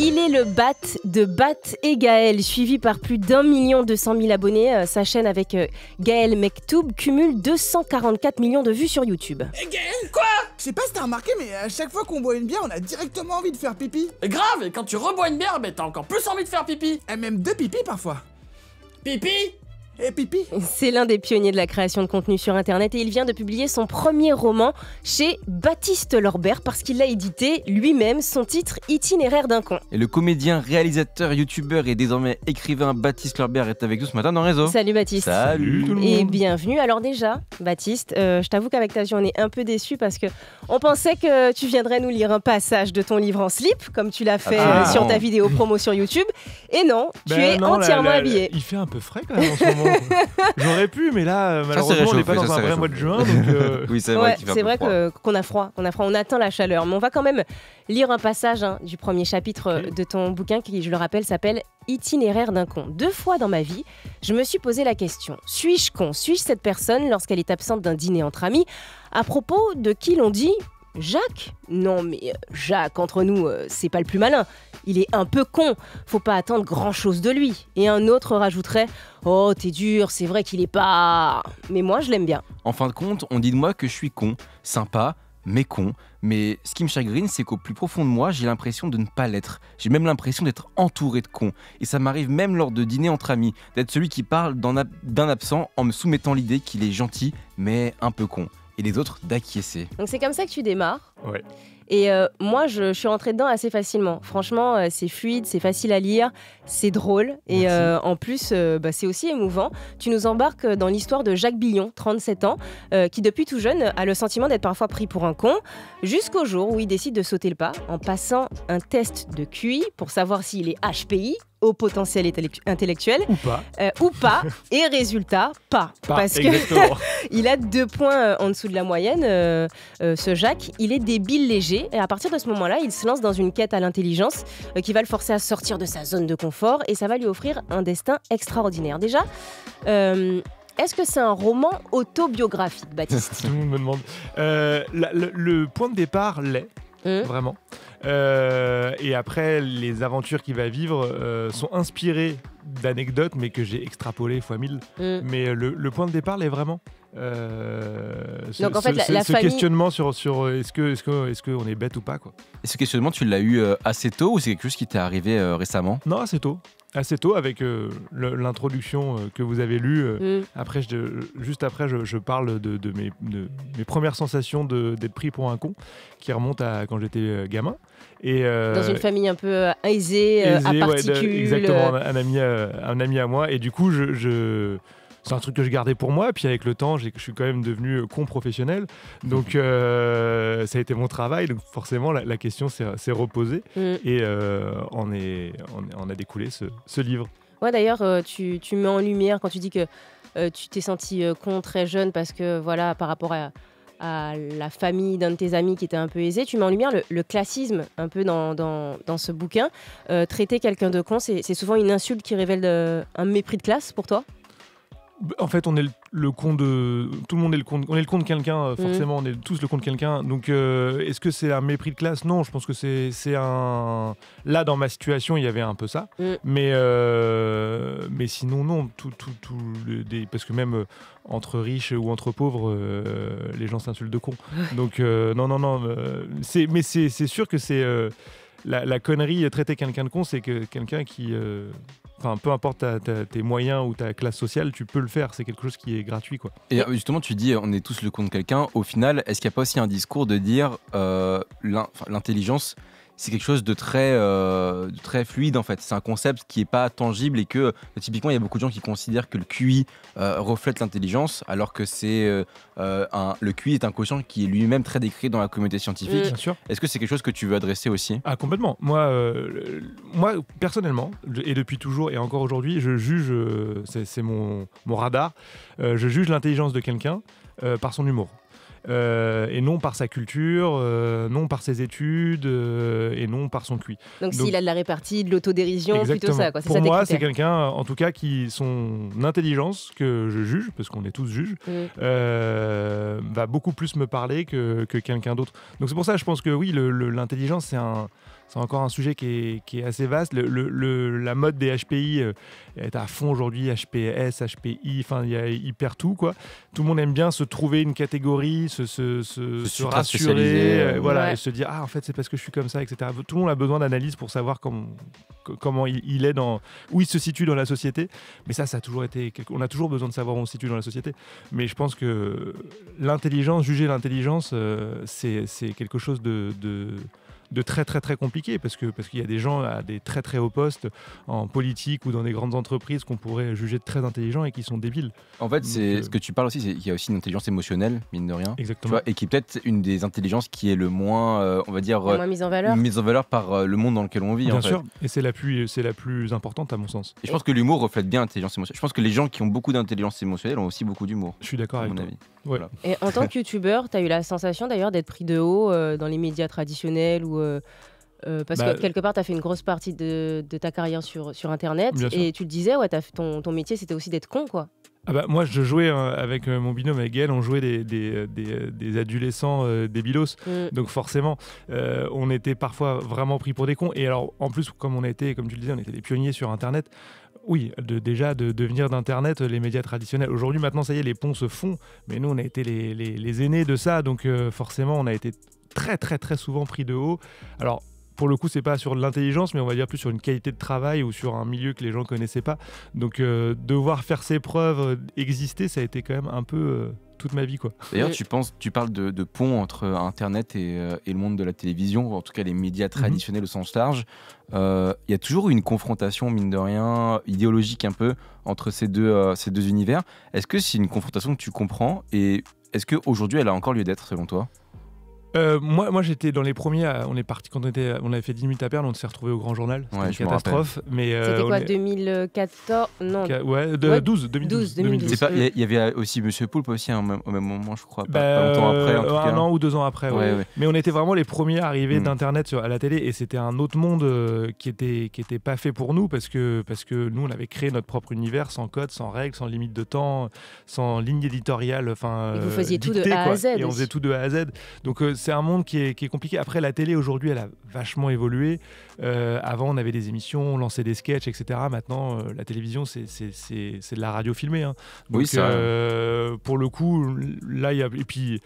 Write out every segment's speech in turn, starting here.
Il est le Bat de Bat et Gaël, suivi par plus d'un million deux cent mille abonnés. Euh, sa chaîne avec euh, Gaël Mektoub cumule 244 millions de vues sur YouTube. Et eh, Gaël Quoi Je sais pas si t'as remarqué, mais à chaque fois qu'on boit une bière, on a directement envie de faire pipi. grave, et quand tu rebois une bière, bah, t'as encore plus envie de faire pipi. Et eh, même deux pipis parfois. Pipi Pipi. C'est l'un des pionniers de la création de contenu sur Internet et il vient de publier son premier roman chez Baptiste Lorbert parce qu'il a édité lui-même, son titre Itinéraire d'un con. Et le comédien, réalisateur, youtubeur et désormais écrivain Baptiste Lorbert est avec nous ce matin dans Réseau. Salut Baptiste. Salut tout le monde. Et bienvenue. Alors déjà, Baptiste, euh, je t'avoue qu'avec ta journée on est un peu déçu parce que on pensait que tu viendrais nous lire un passage de ton livre en slip, comme tu l'as fait ah. sur ta vidéo promo sur YouTube. Et non, tu ben es entièrement habillé. Il fait un peu frais quand même en ce moment. J'aurais pu, mais là, malheureusement, on n'est pas dans un vrai mois de juin. Euh, oui, c'est vrai, qu'on a froid, qu'on a froid, on attend la chaleur. Mais on va quand même lire un passage hein, du premier chapitre de ton bouquin qui, je le rappelle, s'appelle Itinéraire d'un con. Deux fois dans ma vie, je me suis posé la question suis-je con Suis-je cette personne lorsqu'elle est absente d'un dîner entre amis À propos de qui l'on dit Jacques Non mais euh, Jacques, entre nous, euh, c'est pas le plus malin. Il est un peu con, faut pas attendre grand-chose de lui. Et un autre rajouterait Oh, t'es dur, c'est vrai qu'il est pas... Mais moi, je l'aime bien. En fin de compte, on dit de moi que je suis con, sympa, mais con. Mais ce qui me chagrine, c'est qu'au plus profond de moi, j'ai l'impression de ne pas l'être. J'ai même l'impression d'être entouré de cons. Et ça m'arrive même lors de dîners entre amis, d'être celui qui parle d'un absent en me soumettant l'idée qu'il est gentil, mais un peu con et les autres d'acquiescer. Donc c'est comme ça que tu démarres et euh, moi, je, suis rentrée dedans assez facilement. Franchement, euh, c'est fluide, c'est facile à lire, c'est drôle. Et euh, en plus, bah, c'est aussi émouvant. Tu nous embarques dans l'histoire de Jacques Billon, 37 ans, qui depuis tout jeune a le sentiment d'être parfois pris pour un con, jusqu'au jour où il décide de sauter le pas en passant un test de QI pour savoir s'il est HPI, au potentiel intellectuel ou pas, ou pas et résultat pas, parce qu'il a deux points en dessous de la moyenne ce Jacques il est des billes Et à partir de ce moment-là, il se lance dans une quête à l'intelligence euh, qui va le forcer à sortir de sa zone de confort et ça va lui offrir un destin extraordinaire. Déjà, euh, est-ce que c'est un roman autobiographique, Baptiste le me demande. Euh, le, point de départ l'est, hum. vraiment. et après, les aventures qu'il va vivre sont inspirées d'anecdotes, mais que j'ai extrapolées fois mille. Hum. Mais le, point de départ l'est vraiment. Euh, ce, Donc en fait, la, ce questionnement sur, sur euh, est-ce que est-ce que est-ce qu'on est bête ou pas quoi. Et ce questionnement, tu l'as eu euh, assez tôt ou c'est quelque chose qui t'est arrivé récemment Non, assez tôt. Assez tôt avec l'introduction que vous avez lue. Mm. Après, je, juste après, je, parle de, mes, premières sensations d'être pris pour un con, qui remonte à quand j'étais gamin. Et dans une famille un peu aisée, à particules. exactement, un ami, à, un ami à moi. Et du coup, je, je, c'est un truc que je gardais pour moi. Puis avec le temps, je suis quand même devenu euh, con professionnel. Donc euh, ça a été mon travail. Donc forcément, la, question s'est reposée mm. et euh, on, est, on, a découlé ce, livre. Ouais, d'ailleurs, tu, tu, mets en lumière quand tu dis que tu t'es senti con très jeune parce que, voilà, par rapport à, à la famille d'un de tes amis qui était un peu aisé. Tu mets en lumière le, classisme un peu dans, dans, dans ce bouquin. traiter quelqu'un de con, c'est souvent une insulte qui révèle un mépris de classe pour toi en fait, on est le, con de tout le monde est le con. on est le con de quelqu'un, euh, mm. forcément. On est tous le con de quelqu'un. Donc, euh, est-ce que c'est un mépris de classe Non, je pense que c'est un. Là, dans ma situation, il y avait un peu ça. Mm. Mais euh, mais sinon, non. Tout parce que même entre riches ou entre pauvres, les gens s'insultent de con. Donc non non non. c'est mais c'est sûr que c'est la, la, connerie traiter quelqu'un de con, c'est que quelqu'un qui enfin peu importe tes moyens ou ta classe sociale, tu peux le faire. C'est quelque chose qui est gratuit, quoi. Et euh, justement, tu dis, on est tous le compte de quelqu'un. Au final, est-ce qu'il n'y a pas aussi un discours de dire euh, l'intelligence c'est quelque chose de très, euh, très fluide en fait. C'est un concept qui n'est pas tangible et que euh, typiquement il y a beaucoup de gens qui considèrent que le QI euh, reflète l'intelligence alors que c'est un, le QI est un quotient qui est lui-même très décrit dans la communauté scientifique. Est-ce que c'est quelque chose que tu veux adresser aussi Ah complètement. Moi, moi personnellement et depuis toujours et encore aujourd'hui, je juge, c'est mon, mon radar, je juge l'intelligence de quelqu'un par son humour. Euh, et non par sa culture, euh, non par ses études euh, et non par son QI. Donc, s'il a de la répartie, de l'autodérision, plutôt ça. Pour moi, c'est quelqu'un, en tout cas, qui son intelligence, que je juge, parce qu'on est tous juges, mm. va beaucoup plus me parler que, quelqu'un d'autre. Donc c'est pour ça, je pense que oui, l'intelligence, c'est un c'est encore un sujet qui est, assez vaste. la mode des HPI est à fond aujourd'hui, HPS, HPI, enfin, il y a hyper tout, quoi. Tout le monde aime bien se trouver une catégorie, se, rassurer, euh, euh, voilà, et se dire ah en fait c'est parce que je suis comme ça, etc. Tout le monde a besoin d'analyse pour savoir comment, comment il, est dans où il se situe dans la société. Mais ça, ça a toujours été, on a toujours besoin de savoir où on se situe dans la société. Mais je pense que l'intelligence, juger l'intelligence, euh, c'est quelque chose de de très très très compliqué parce que parce qu'il y a des gens à des très très hauts postes en politique ou dans des grandes entreprises qu'on pourrait juger très intelligents et qui sont débiles. En fait, c'est euh, ce que tu parles aussi, c'est qu'il y a aussi une intelligence émotionnelle mine de rien. Exactement. et qui est peut-être une des intelligences qui est le moins, euh, on va dire, mise en valeur, mise en valeur par euh, le monde dans lequel on vit. Bien sûr. Et c'est la plus c'est la plus importante à mon sens. Et je pense que l'humour reflète bien l'intelligence émotionnelle. Je pense que les gens qui ont beaucoup d'intelligence émotionnelle ont aussi beaucoup d'humour. Je suis d'accord avec mon toi. Avis. Voilà. Et en tant que youtubeur, tu as eu la sensation d'ailleurs d'être pris de haut dans les médias traditionnels ou euh, euh, parce que bah, quelque part, tu as fait une grosse partie de, ta carrière sur, sur Internet. Et tu le disais, ouais, as, ton, ton métier, c'était aussi d'être con, quoi. Ah bah, moi, je jouais euh, avec mon binôme, avec Gaël, on jouait des, des, des, des adolescents débilos. Mm. Donc, forcément, on était parfois vraiment pris pour des cons. Et alors, en plus, comme on était, comme tu le disais, on était des pionniers sur Internet. Oui, de, déjà de devenir d'Internet les médias traditionnels. Aujourd'hui, maintenant, ça y est, les ponts se font, mais nous, on a été les aînés de ça, donc forcément, on a été très très très souvent pris de haut. Alors pour le coup, c'est pas sur de l'intelligence, mais on va dire plus sur une qualité de travail ou sur un milieu que les gens connaissaient pas. Donc euh, devoir faire ses preuves, euh, exister, ça a été quand même un peu euh, toute ma vie quoi. D'ailleurs, tu penses, tu parles de, pont entre Internet et, le monde de la télévision, ou en tout cas les médias mhm. traditionnels au sens large. Il y a toujours eu une confrontation mine de rien idéologique un peu entre ces deux ces deux univers. Est-ce que c'est une confrontation que tu comprends et est-ce qu'aujourd'hui elle a encore lieu d'être selon toi euh, moi, moi j'étais dans les premiers. on est parti quand on était, on avait fait 10 minutes à perdre. On s'est retrouvé au Grand Journal. C'était une catastrophe. Mais euh, c'était quoi 2014 Non. ouais, 12, 2012. Mm. Il y, avait aussi Monsieur Poulpe aussi hein, au même moment, je crois. pas, bah, après. Euh, un an ou deux ans après. Ouais, mais on était vraiment les premiers arrivés mmh. d'internet à la télé et c'était un autre monde qui était qui était pas fait pour nous parce que parce que nous on avait créé notre propre univers sans code, sans règles, sans limite de temps, sans ligne éditoriale. Enfin. Vous faisiez tout de A à Z. Et on faisait tout de A à Z. Donc c'est un monde qui est, compliqué. Après, la télé aujourd'hui, elle a vachement évolué. Euh, avant, on avait des émissions, on lançait des sketchs, etc. Maintenant, euh, la télévision, c'est de la radio filmée. Hein. Donc, oui, ça... Euh, pour le coup, là, il y a. Et puis.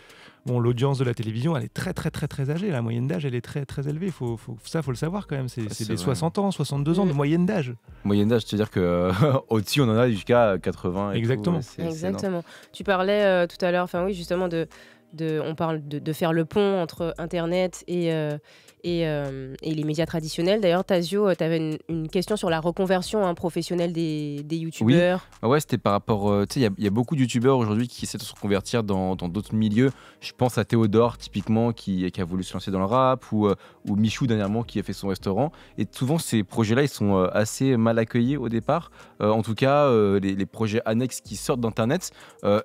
Bon, l'audience de la télévision, elle est très, très, très, très âgée. La moyenne d'âge, elle est très, très élevée. Faut, faut, ça, faut le savoir quand même. C'est des 60 ans, 62 ans de mm. moyenne d'âge. Moyenne d'âge, c'est-à-dire que au-dessus, on en a jusqu'à 80. Exactement. Exactement. Tu parlais tout à l'heure, enfin oui, justement de de, on parle de, faire le pont entre Internet et, euh, euh, et, les médias traditionnels. D'ailleurs, Tazio, euh, tu avais une, question sur la reconversion hein, professionnelle des, des youtubeurs. Oui. Ah ouais, c'était par rapport. Euh, tu sais, il y, a beaucoup de youtubeurs aujourd'hui qui essaient de se reconvertir dans d'autres milieux. Je pense à Théodore, typiquement, qui, a voulu se lancer dans le rap, ou, ou, Michou, dernièrement, qui a fait son restaurant. Et souvent, ces projets-là, ils sont assez mal accueillis au départ. en tout cas, les, projets annexes qui sortent d'Internet.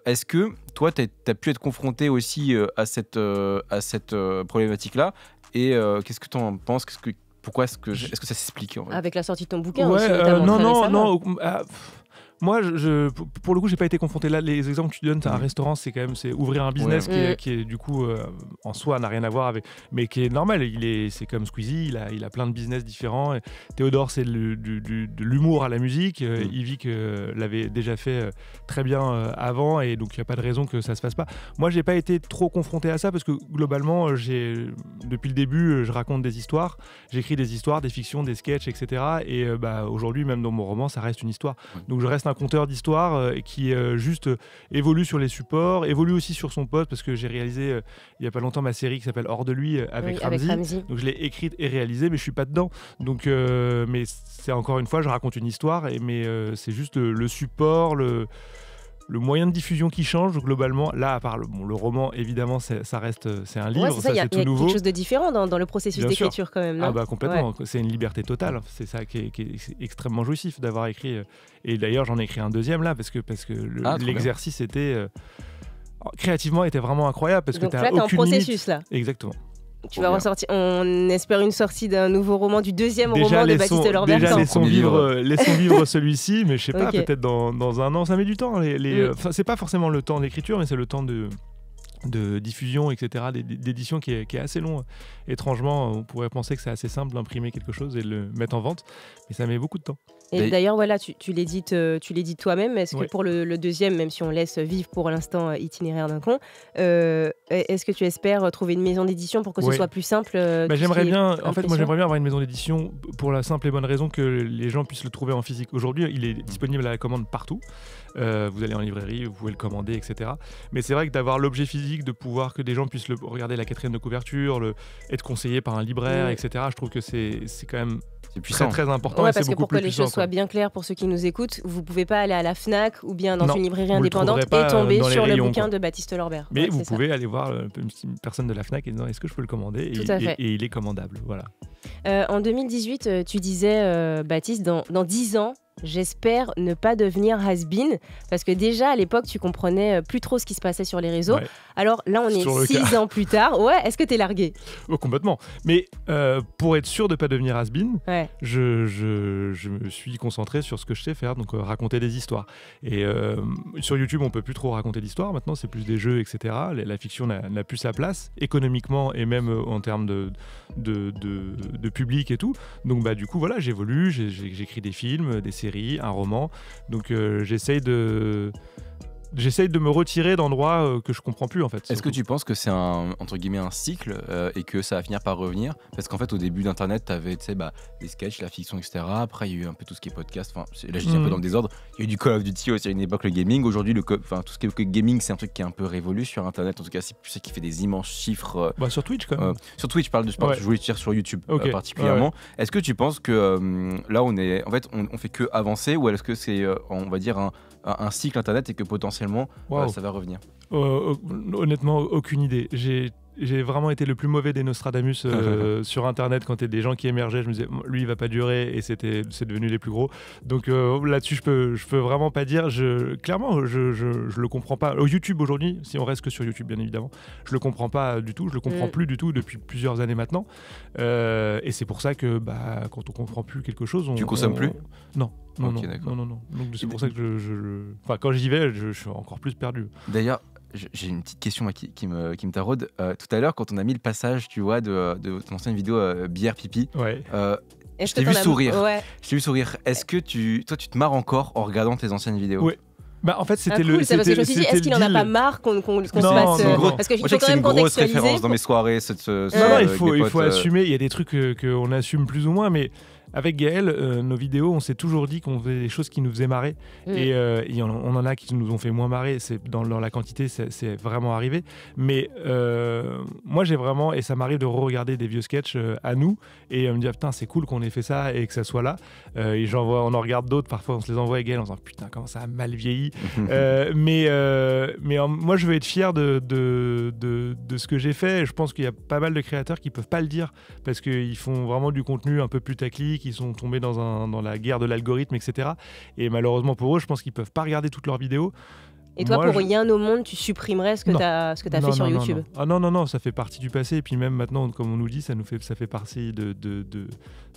Est-ce que toi, tu as, pu être confronté aussi à cette, à cette problématique-là et euh, qu'est-ce que tu en penses -ce que, Pourquoi est-ce que, -ce que ça s'explique Avec la sortie de ton bouquin aussi, euh, Non, non, non. Ah, moi, je, pour le coup, j'ai pas été confronté. Là, les exemples que tu donnes, un mm. restaurant, c'est quand même c'est ouvrir un business mm. qui, est, du coup euh, en soi n'a rien à voir avec, mais qui est normal. Il est, c'est comme Squeezie, il a, plein de business différents. Et Théodore, c'est le, de l'humour à la musique. Yvick euh, mm. euh, l'avait déjà fait très bien avant, et donc il n'y a pas de raison que ça se fasse pas. Moi, j'ai pas été trop confronté à ça parce que globalement, j'ai depuis le début, je raconte des histoires, j'écris des histoires, des fictions, des sketchs, etc. Et bah aujourd'hui, même dans mon roman, ça reste une histoire. Donc je reste un conteur d'histoire euh, qui euh, juste euh, évolue sur les supports, évolue aussi sur son poste, parce que j'ai réalisé il n'y a pas longtemps ma série qui s'appelle Hors de lui avec, oui, Donc je l'ai écrite et réalisée, mais je suis pas dedans. Donc, mais c'est encore une fois, je raconte une histoire, et, mais c'est juste le support, le le moyen de diffusion qui change globalement. Là, à part le, bon, le roman, évidemment, ça reste, euh, c'est un livre, c'est tout y a quelque chose de différent dans, le processus d'écriture quand même. ah bah complètement, c'est une liberté totale. C'est ça qui est, extrêmement jouissif d'avoir écrit. Euh, et d'ailleurs, j'en ai écrit un deuxième là parce que parce que ah, l'exercice était euh, oh, créativement était vraiment incroyable parce que tu as là, en processus là. Exactement vas ressortir. On espère une sortie d'un nouveau roman, du deuxième roman de Baptiste Déjà, laissons vivre, vivre celui-ci, mais je sais pas, peut-être dans, un an. Ça met du temps. Les, mm. C'est pas forcément le temps d'écriture, mais c'est le temps de, de diffusion, etc., d'édition qui, qui, est assez long. Étrangement, on pourrait penser que c'est assez simple d'imprimer quelque chose et de le mettre en vente, mais ça met beaucoup de temps. Et d'ailleurs, voilà, tu, tu l'édites, euh, tu toi-même. Est-ce que pour le, deuxième, même si on laisse vivre pour l'instant euh, itinéraire d'un con, euh, est-ce que tu espères trouver une maison d'édition pour que ce soit plus simple bah, J'aimerais bien. En fait, moi, j'aimerais bien avoir une maison d'édition pour la simple et bonne raison que les gens puissent le trouver en physique. Aujourd'hui, il est disponible à la commande partout. vous allez en librairie, vous pouvez le commander, etc. Mais c'est vrai que d'avoir l'objet physique, de pouvoir que des gens puissent le regarder la quatrième de couverture, le, être conseillé par un libraire, etc. Je trouve que c'est quand même c'est Très, très important. parce que pour que les choses soient bien claires pour ceux qui nous écoutent, vous ne pouvez pas aller à la Fnac ou bien dans une librairie indépendante et tomber euh, sur le bouquin de Baptiste Lorbert. Mais vous pouvez aller voir euh, une personne de la Fnac et dire est-ce que je peux le commander et, Et, il est commandable. Voilà. Euh, en 2018, tu disais, Baptiste, dans, dans 10 ans, J'espère ne pas devenir has-been parce que déjà à l'époque tu comprenais euh, plus trop ce qui se passait sur les réseaux. Alors là on est, 6 six ans plus tard. Ouais, est-ce que t'es largué oh, Complètement. Mais euh, pour être sûr de ne pas devenir has-been, je, me suis concentré sur ce que je sais faire, donc euh, raconter des histoires. Et sur YouTube on peut plus trop raconter d'histoires. Maintenant c'est plus des jeux, etc. La, fiction n'a plus sa place économiquement et même en termes de, de, de public et tout. Donc bah du coup voilà j'évolue, j'écris des films, des séries un roman. Donc euh, j'essaye de j'essaye de me retirer d'endroits euh, que je comprends plus en fait. Est-ce que tu penses que c'est un entre guillemets un cycle euh, et que ça va finir par revenir Parce qu'en fait au début d'Internet, t'avais tu sais bah les sketchs, la fiction, etc. Après il y a eu un peu tout ce qui est podcast. Enfin là je dis un peu mm. dans le désordre. Il y a eu du Call of Duty aussi à une époque le gaming. Aujourd'hui le enfin tout ce qui est gaming c'est un truc qui est un peu révolu sur Internet. En tout cas c'est ça qui fait des immenses chiffres. Euh, bah, sur Twitch quand même. sur Twitch je parle de sport. Je voulais dire sur YouTube particulièrement. Est-ce que tu penses que là on est en fait on fait que avancer ou est-ce que c'est on va dire un un cycle Internet et que potentiellement ça va revenir euh, euh, Honnêtement, aucune idée. J'ai j'ai vraiment été le plus mauvais des Nostradamus euh, sur Internet quand il y a des gens qui émergeaient. Je me disais, lui, il va pas durer, et c'était, c'est devenu les plus gros. Donc euh, là-dessus, je peux, je peux vraiment pas dire. Je, clairement, je, je, je le comprends pas. Au YouTube aujourd'hui, si on reste que sur YouTube, bien évidemment, je le comprends pas du tout. Je le comprends mm. plus du tout depuis plusieurs années maintenant. Euh, et c'est pour ça que, bah, quand on comprend plus quelque chose, on. Tu consommes plus Non. Non, non, non, Donc c'est pour ça que je, Enfin, quand j'y vais, je, suis encore plus perdu. D'ailleurs, j'ai une petite question qui, me, taraude. Euh, tout à l'heure, quand on a mis le passage, tu vois, de, ton ancienne vidéo euh, bière pipi, ouais. Euh, je t'ai vu, sourire. Je t'ai vu sourire. Est-ce que tu, toi, tu te marres encore en regardant tes anciennes vidéos ouais. Bah, en fait, c'était ah, le. C'est parce que je me suis dit, est-ce qu'il en a pas marre qu'on se passe Non, non, Parce que je quand même une grosse référence dans mes soirées. non, non, il faut, il faut assumer. Il y a des trucs qu'on assume plus ou moins, mais avec Gaël, euh, nos vidéos, on s'est toujours dit qu'on faisait des choses qui nous faisaient marrer. Mm. Et, euh, on, en a qui nous ont fait moins marrer. C'est dans, la quantité, c'est vraiment arrivé. Mais euh, moi, j'ai vraiment, et ça m'arrive de re-regarder des vieux sketchs à nous et me dit ah, putain, c'est cool qu'on ait fait ça et que ça soit là. et j'envoie, on en regarde d'autres. Parfois, on se les envoie à Gaël en disant putain, comment ça a mal vieilli. mais mais moi, je veux être fier de, de, ce que j'ai fait. Je pense qu'il y a pas mal de créateurs qui peuvent pas le dire parce qu'ils font vraiment du contenu un peu putaclic qui sont tombés dans, un, dans la guerre de l'algorithme, etc. Et malheureusement pour eux, je pense qu'ils peuvent pas regarder toutes leurs vidéos. Et toi, pour rien au monde, tu supprimerais ce que tu as, ce que as fait sur YouTube Ah non, non, non, ça fait partie du passé. Et puis même maintenant, comme on nous dit, ça, nous fait, ça fait partie de, de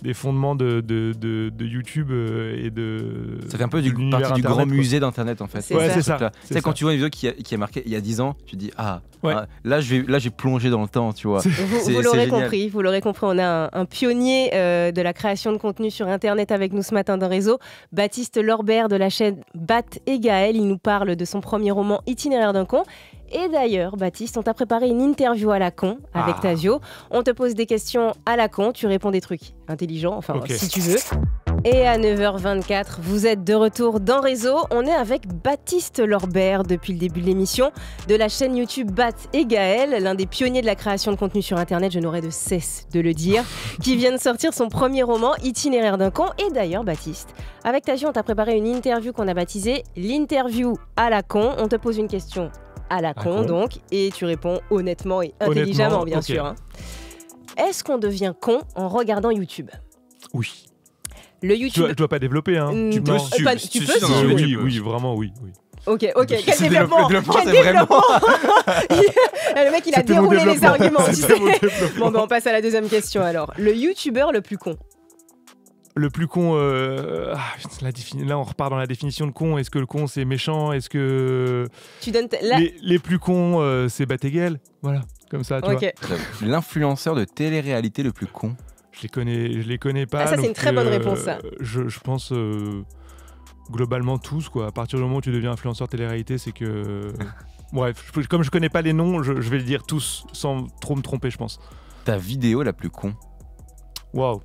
des fondements de, de, de YouTube euh, et de. Ça fait un peu du, partie du grand musée d'Internet en fait. C'est ça. quand tu vois une vidéo qui a, qui marqué il y a 10 ans, tu dis ah, ouais. Ah, là j'ai là j'ai plongé dans le temps, tu vois. Vous, l'aurez compris, vous l'aurez compris, on a un, pionnier euh, de la création de contenu sur Internet avec nous ce matin dans Réseau, Baptiste Lorbert de la chaîne Bat et Gaël. Il nous parle de son premier roman Itinéraire d'un con et d'ailleurs, Baptiste, on t'a préparé une interview à la con avec ah. Tazio. On te pose des questions à la con, tu réponds des trucs intelligents, enfin si tu veux. Et à 9h24, vous êtes de retour dans Réseau. On est avec Baptiste Lorbert depuis le début de l'émission de la chaîne YouTube Bat et Gaël, l'un des pionniers de la création de contenu sur Internet, je n'aurais de cesse de le dire, qui vient de sortir son premier roman, Itinéraire d'un con. Et d'ailleurs, Baptiste, avec Tazio, on t'a préparé une interview qu'on a baptisée L'interview à la con. On te pose une question à la con, donc, et tu réponds honnêtement et intelligemment, bien sûr. Hein. Est-ce qu'on devient con en regardant YouTube Oui. Le YouTube. Tu dois, dois pas développer, hein. Mm, tu, peux, euh, tu peux, si oui, oui, vraiment, oui. Ok, ok, quel développement, Le mec, il a déroulé les arguments, Bon, ben, on passe à la deuxième question alors. Le youtubeur le plus con le plus con, euh, ah, la là on repart dans la définition de con. Est-ce que le con c'est méchant Est-ce que tu donnes les, plus cons euh, c'est Bategel Voilà, comme ça. Okay. L'influenceur de télé-réalité le plus con. Je les connais, je les connais pas. Ah, ça c'est une très bonne euh, réponse. Je, pense globalement tous quoi. À partir du moment où tu deviens influenceur télé-réalité, c'est que bref, comme je connais pas les noms, je, je vais le dire tous sans trop me tromper, je pense. Ta vidéo la plus con. Waouh.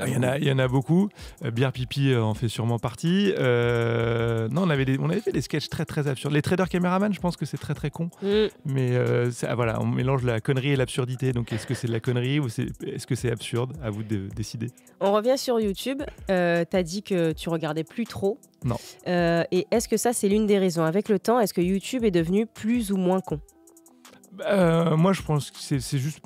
Ah, il y, en a, beaucoup. Euh, Bière Pipi en fait sûrement partie. Euh, non, on avait, on avait fait des sketchs très très absurdes. Les traders caméraman, je pense que c'est très très con. Mm. Mais euh, voilà, on mélange la connerie et l'absurdité. Donc est-ce que c'est de la connerie ou est-ce que c'est absurde À vous de décider. On revient sur YouTube. Euh, t'as dit que tu regardais plus trop. Non. et est-ce que ça, c'est l'une des raisons Avec le temps, est-ce que YouTube est devenu plus ou moins con moi, je pense que c'est juste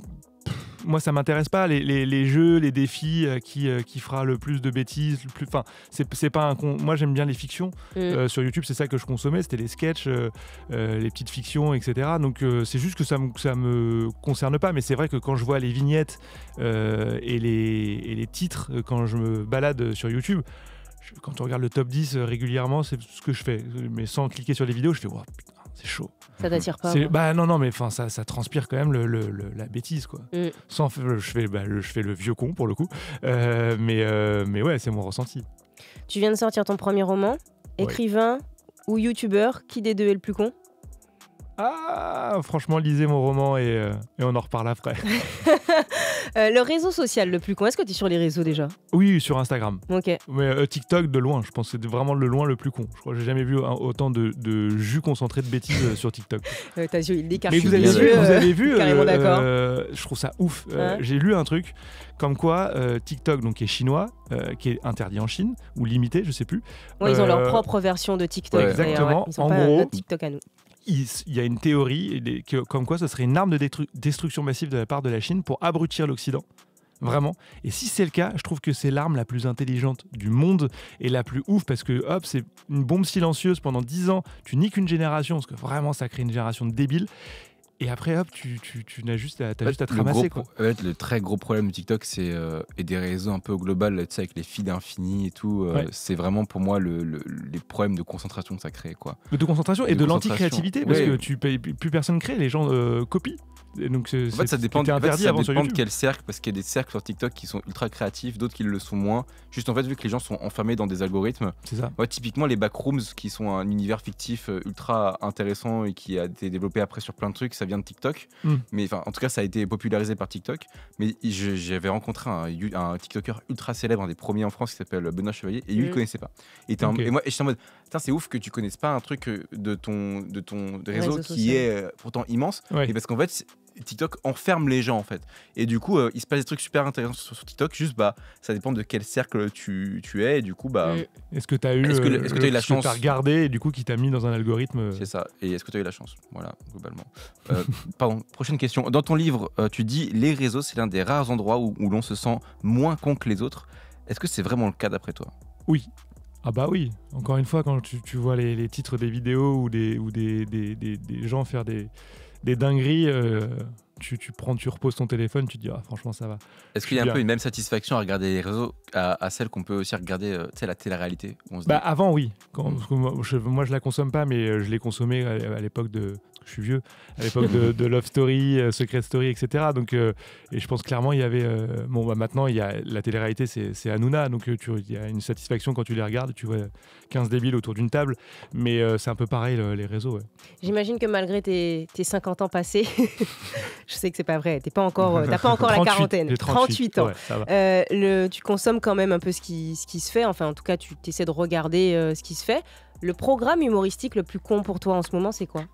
moi ça m'intéresse pas les, jeux, les défis euh, qui, euh, qui fera le plus de bêtises, le plus. Enfin, c'est pas un Moi j'aime bien les fictions. Mm. Euh, sur YouTube, c'est ça que je consommais, c'était les sketchs, les petites fictions, etc. Donc c'est juste que ça me ça me concerne pas, mais c'est vrai que quand je vois les vignettes et les les titres quand je me balade sur YouTube quand on regarde le top 10 régulièrement, c'est ce que je fais. Mais sans cliquer sur les vidéos, je fais, oh, c'est chaud. Ça t'attire pas Bah non, non, mais enfin, ça, ça transpire quand même le, la bêtise, quoi. Mm. Sans, je fais, je fais le vieux con pour le coup, euh, mais, euh, mais ouais, c'est mon ressenti. Tu viens de sortir ton premier roman, écrivain ou youtubeur, qui des deux est le plus con Ah, franchement, lisez mon roman et euh, on en reparle après. Euh, le réseau social le plus con, est-ce que tu es sur les réseaux déjà Oui, sur Instagram. Ok. Mais euh, TikTok de loin, je pense que c'est vraiment le loin le plus con. Je crois que j'ai jamais vu autant de, jus concentré de bêtises euh, sur TikTok. T'as il décarte. Mais vous avez, vu, vous avez vu, je trouve ça ouf. J'ai lu un truc comme quoi TikTok, donc qui est chinois, qui est interdit en Chine ou limité, je sais plus. ils ont leur propre version de TikTok. Exactement, ils pas notre TikTok à nous il, y a une théorie comme quoi ce serait une arme de destruction massive de la part de la Chine pour abrutir l'Occident. Vraiment. Et si c'est le cas, je trouve que c'est l'arme la plus intelligente du monde et la plus ouf parce que hop, c'est une bombe silencieuse pendant 10 ans, tu niques une génération, parce que vraiment ça crée une génération de débiles. Et après, hop, tu, tu, tu n'as juste à, as te ramasser. quoi. le très gros problème de TikTok c'est, euh, des réseaux un peu globales tu avec les feeds infinis et tout, euh, c'est vraiment pour moi le, les problèmes de concentration que ça crée. Quoi. De concentration et de, l'anticréativité l'anti-créativité, parce que tu payes, plus personne crée, les gens euh, copient donc en fait, ça dépend, ça dépend de quel cercle, parce qu'il y a des cercles sur TikTok qui sont ultra créatifs, d'autres qui le sont moins. Juste en fait, vu que les gens sont enfermés dans des algorithmes. C'est ça. typiquement, les backrooms, qui sont un univers fictif euh, ultra intéressant et qui a été développé après sur plein de trucs, ça vient de TikTok. Hmm. Mais enfin, en tout cas, ça a été popularisé par TikTok. Mais j'avais rencontré un, TikToker ultra célèbre, un des premiers en France, qui s'appelle Benoît Chevalier, et lui, il connaissait pas. Et, moi, j'étais en mode, c'est ouf que tu connaisses pas un truc euh, de ton, de ton réseau, qui est euh, pourtant immense. Et parce qu'en fait, TikTok enferme les gens en fait. Et du coup, euh, il se passe des trucs super intéressants sur, TikTok. Juste, bah, ça dépend de quel cercle tu, es. Et du coup, bah. Mm. Est-ce que tu as eu, est-ce que, euh, la chance de regarder, et du coup qui t'a mis dans un algorithme euh C'est ça. Et est-ce que tu as eu la chance Voilà, globalement. pardon, prochaine question. Dans ton livre, tu dis les réseaux, c'est l'un des rares endroits où, l'on se sent moins con que les autres. Est-ce que c'est vraiment le cas d'après toi Oui, ah bah oui, encore une fois, quand tu, vois les, titres des vidéos ou des, ou des gens faire des, des dingueries. Euh, tu, prends, tu reposes ton téléphone, tu te dis ah, franchement ça va. Est-ce qu'il y a un peu une même satisfaction à regarder les réseaux à, celle qu'on peut aussi regarder, euh, la télé-réalité on bah, avant oui, moi, je, la consomme pas, mais euh, je l'ai consommée à l'époque de, je suis vieux, à l'époque de, Love Story, euh, Secret Story, etc. Donc, euh, et je pense clairement, il y avait. Euh, bon, bah, maintenant, il y a, la télé-réalité, c'est Hanouna, donc il y a une satisfaction quand tu les regardes, tu vois 15 débiles autour d'une table, mais c'est un peu pareil, les réseaux. J'imagine que malgré tes, 50 ans passés, je sais que c'est pas vrai, t'as pas encore, pas encore la quarantaine, 38, ans, le, tu consommes quand même un peu ce qui, ce qui se fait, enfin, en tout cas, tu essaies de regarder ce qui se fait. Le programme humoristique le plus con pour toi en ce moment, c'est quoi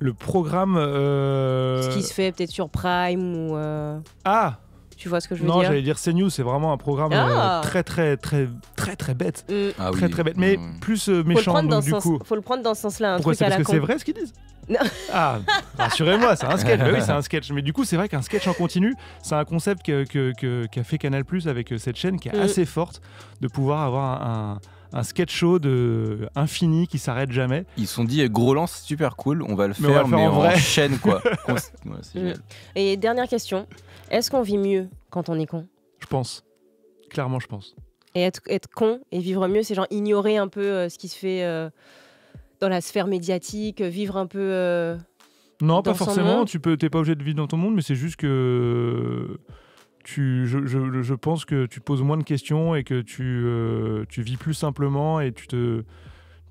le programme. Euh, ce qui se fait peut-être sur Prime ou. Euh, ah tu vois ce que je veux dire Non, j'allais dire CNews, c'est vraiment un programme euh, ah très, très, très, très, très bête. Mm. Ah très, très bête, mais mm. plus méchant, faut du coup. Faut le prendre dans ce sens-là, un truc à parce que c'est vrai ce qu'ils disent Ah, rassurez-moi, c'est un sketch. Bah oui, c'est un sketch. Mais du coup, c'est vrai qu'un sketch en continu, c'est un concept qu'a que, que, fait Canal Plus avec cette chaîne qui est mm. assez forte de pouvoir avoir un un sketch show de infini qui s'arrête jamais. Ils sont dit eh, gros lance super cool, on va le faire, mais en, chaîne quoi. Et dernière question, est-ce qu'on vit mieux quand on est con Je pense. Clairement, je pense. Et être, con et vivre mieux, c'est genre ignorer un peu euh, ce qui se fait euh, dans la sphère médiatique, euh, vivre un peu. non, pas forcément. Tu peux, pas obligé de vivre dans ton monde, mais c'est juste que tu, je, je, pense que tu poses moins de questions et que tu, euh, tu vis plus simplement et tu te,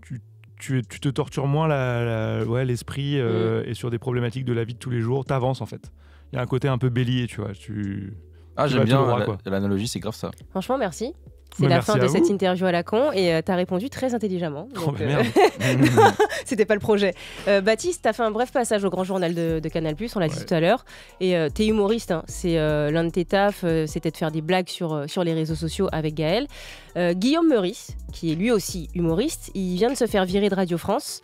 tu, tu, tu te tortures moins la, ouais, l'esprit euh, mm. et sur des problématiques de la vie de tous les jours, t'avances en fait. Il y a un côté un peu bélier, tu vois. Tu, ah, j'aime bien l'analogie, c'est grave ça. Franchement, merci. C'est bah, la fin de cette interview à la con et euh, t'as tu as répondu très intelligemment. Oh, euh, c'était pas le projet. Euh, Baptiste, tu as fait un bref passage au grand journal de, de Canal, on l'a dit tout à l'heure. Et tu es humoriste, hein. c'est l'un de tes tafs, c'était de faire des blagues sur, sur les réseaux sociaux avec Gaël. Guillaume Meurice, qui est lui aussi humoriste, il vient de se faire virer de Radio France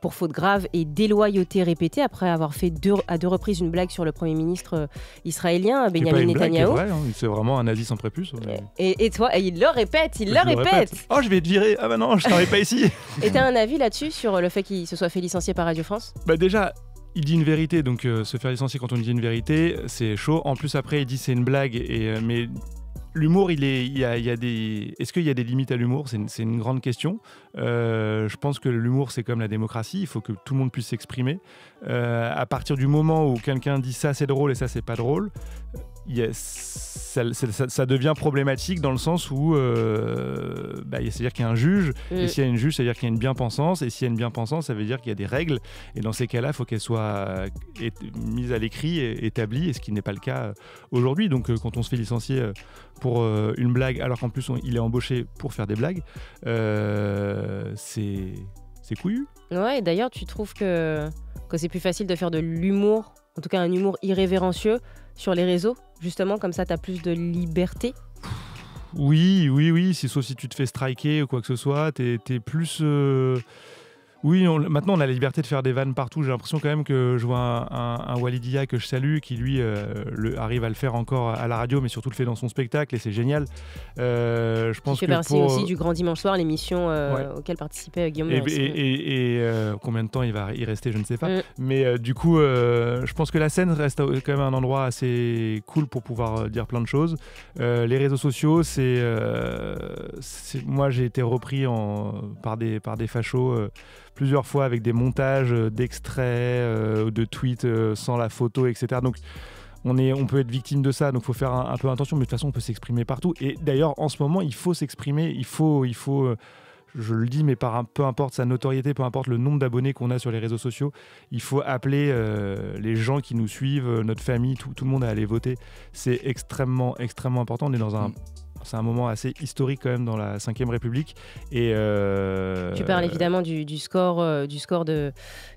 pour faute grave et déloyauté répétée après avoir fait deux, à deux reprises une blague sur le Premier ministre israélien, Benjamin Netanyahu. C'est hein. c'est vraiment un nazi sans prépuce. Et, et, toi, il le répète, il le répète. Oh, je vais te virer. Ah bah non, je travaille pas ici. Et t'as un avis là-dessus sur euh, le fait qu'il se soit fait licencier par Radio France Bah déjà, il dit une vérité, donc euh, se faire licencier quand on dit une vérité, c'est chaud. En plus, après, il dit c'est une blague, et, euh, mais l'humour, il, est, il, y a, des. Est-ce qu'il y a des limites à l'humour c'est une, grande question. je pense que l'humour, c'est comme la démocratie. Il faut que tout le monde puisse s'exprimer. à partir du moment où quelqu'un dit ça, c'est drôle et ça, c'est pas drôle, ça, devient problématique dans le sens où euh, bah, c'est-à-dire qu'il y a un juge, et mm. s'il y a une juge, c'est-à-dire qu'il y a une bien-pensance, et s'il y a une bien-pensance, ça veut dire qu'il y a des règles, et dans ces cas-là, il faut qu'elles soient euh, mises à l'écrit, et établies, et ce qui n'est pas le cas euh, aujourd'hui. Donc quand on se fait licencier pour une blague, alors qu'en plus il est embauché pour faire des blagues, c'est couillu. Ouais, et d'ailleurs, tu trouves que, que c'est plus facile de faire de l'humour, en tout cas un humour irrévérencieux, sur les réseaux Justement, comme ça, tu as plus de liberté Oui, oui, oui. Si, sauf si tu te fais striker ou quoi que ce soit, tu plus. Euh, oui, maintenant on a la liberté de faire des vannes partout. J'ai l'impression quand même que je vois un, Walidia que je salue qui lui euh, arrive à le faire encore à la radio, mais surtout le fait dans son spectacle et c'est génial. Euh, je pense tu que partie aussi du Grand Dimanche Soir, l'émission euh, auquel participait Guillaume. Et, et, combien de temps il va y rester, je ne sais pas. Mm. Mais du coup, je pense que la scène reste quand même un endroit assez cool pour pouvoir dire plein de choses. les réseaux sociaux, c'est moi j'ai été repris par des par des fachos plusieurs fois avec des montages euh, d'extraits, euh, de tweets euh, sans la photo, etc. Donc on, est, on peut être victime de ça, donc il faut faire un, peu attention, mais de toute façon on peut s'exprimer partout. Et d'ailleurs en ce moment il faut s'exprimer, il faut... Il faut je le dis, mais par un, peu importe sa notoriété, peu importe le nombre d'abonnés qu'on a sur les réseaux sociaux, il faut appeler les gens qui nous suivent, notre famille, tout, tout le monde à aller voter. C'est extrêmement, extrêmement important. On est dans un mm c'est un moment assez historique quand même dans la Ve République. Et euh, tu parles évidemment du, score, euh, du score de,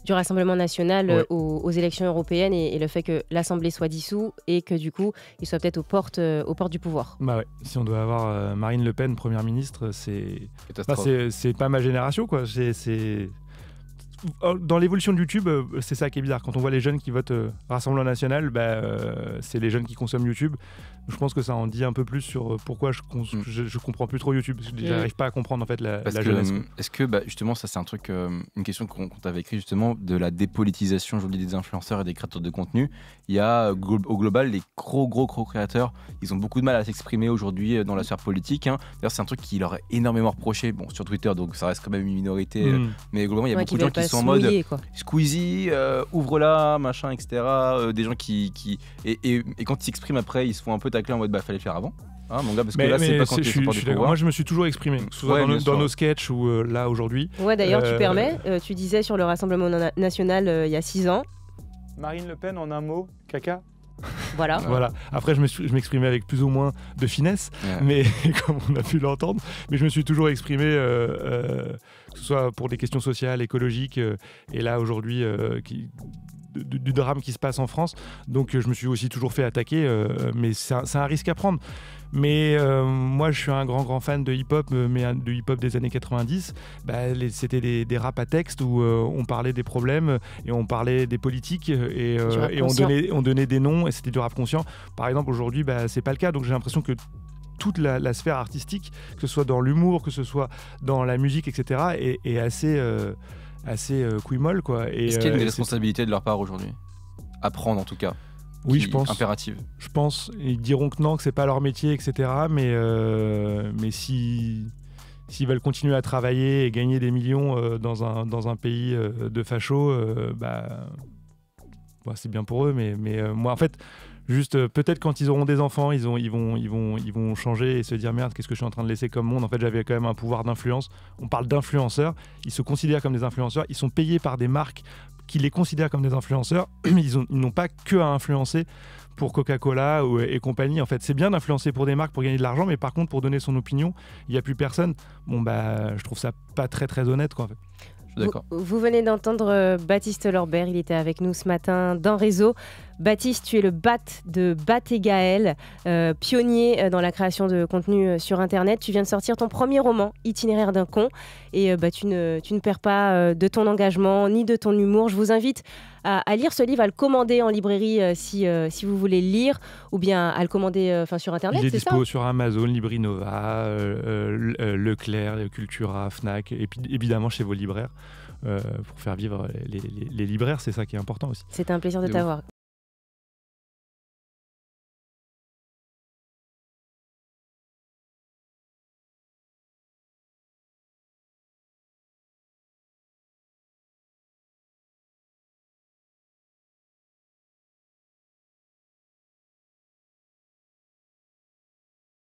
du Rassemblement national euh, aux, élections européennes et, le fait que l'Assemblée soit dissous et que du coup, il soit peut-être aux portes, aux portes du pouvoir. Bah ouais, si on doit avoir Marine Le Pen première ministre, c'est c'est pas ma génération quoi. Oh, dans l'évolution de YouTube, euh, c'est ça qui est bizarre. Quand on voit les jeunes qui votent euh, Rassemblement National, bah, euh, c'est les jeunes qui consomment YouTube. Je pense que ça en dit un peu plus sur pourquoi je, ne mm. je, comprends plus trop YouTube, parce que mm. j'arrive pas à comprendre en fait la, jeunesse. Mm, est-ce que bah, justement, ça c'est un truc, une question qu'on, t'avait écrit justement, de la dépolitisation aujourd'hui des influenceurs et des créateurs de contenu. Il y a au global les gros, gros, gros créateurs, ils ont beaucoup de mal à s'exprimer aujourd'hui dans la sphère politique. Hein. D'ailleurs, c'est un truc qui leur est énormément reproché, bon, sur Twitter, donc ça reste quand même une minorité, mais globalement, il y a beaucoup de gens qui en mode euh, ouvre-la, machin, etc. Euh, des gens qui. Et, quand ils s'expriment après, ils se font un peu tacler en mode bah fallait faire avant. Moi, je me suis toujours exprimé, souvent dans, nos sketchs ou euh, là aujourd'hui. Ouais, d'ailleurs, tu permets, tu disais sur le Rassemblement national il y a 6 ans. Marine Le Pen en un mot, caca voilà. Après, je m'exprimais avec plus ou moins de finesse, mais comme on a pu l'entendre, mais je me suis toujours exprimé, euh, euh, que ce soit pour des questions sociales, écologiques, euh, et là aujourd'hui, qui du, drame qui se passe en France. Donc euh, je me suis aussi toujours fait attaquer, euh, mais c'est un, risque à prendre. Mais euh, moi, je suis un grand, grand fan de hip-hop, mais de hip-hop des années 90. Bah, c'était des, des raps à texte où on parlait des problèmes et on parlait des politiques et, on, donnait, des noms et c'était du rap conscient. Par exemple, aujourd'hui, bah, c'est pas le cas. Donc j'ai l'impression que toute la, sphère artistique, que ce soit dans l'humour, que ce soit dans la musique, etc., est assez assez euh, couille-molle. Est-ce qu'il y a euh, une responsabilité de leur part aujourd'hui À prendre en tout cas oui, je pense. Impérative. Je pense. Ils diront que non, que c'est pas leur métier, etc. Mais, euh, mais si s'ils veulent continuer à travailler et gagner des millions dans, un, dans un pays de fachos, bah, bah, c'est bien pour eux. Mais, mais moi, en fait, Juste, euh, peut-être quand ils auront des enfants, ils, ils, vont, ils, vont, ils vont changer et se dire merde, qu'est-ce que je suis en train de laisser comme monde En fait, j'avais quand même un pouvoir d'influence. On parle d'influenceurs, ils se considèrent comme des influenceurs, ils sont payés par des marques qui les considèrent comme des influenceurs. mais ils n'ont pas que à influencer pour Coca-Cola et compagnie. En fait, c'est bien d'influencer pour des marques pour gagner de l'argent, mais par contre, pour donner son opinion, il n'y a plus personne. Bon, bah, je trouve ça pas très, très honnête, quoi, Vous, vous venez d'entendre euh, Baptiste Lorbert, il était avec nous ce matin dans Réseau. Baptiste, tu es le BAT de Bat et Gaël, euh, pionnier euh, dans la création de contenu euh, sur Internet. Tu viens de sortir ton premier roman, Itinéraire d'un con. Et bah, tu, ne, perds pas de ton engagement ni de ton humour. Je vous invite à, lire ce livre, à le commander en librairie si, si vous voulez le lire, ou bien à le commander enfin sur Internet. Il est, dispo sur Amazon, Librinova, Leclerc, Cultura, Fnac, et évidemment chez vos libraires. pour faire vivre les, libraires. C'est ça qui est important aussi. C'était un plaisir de t'avoir.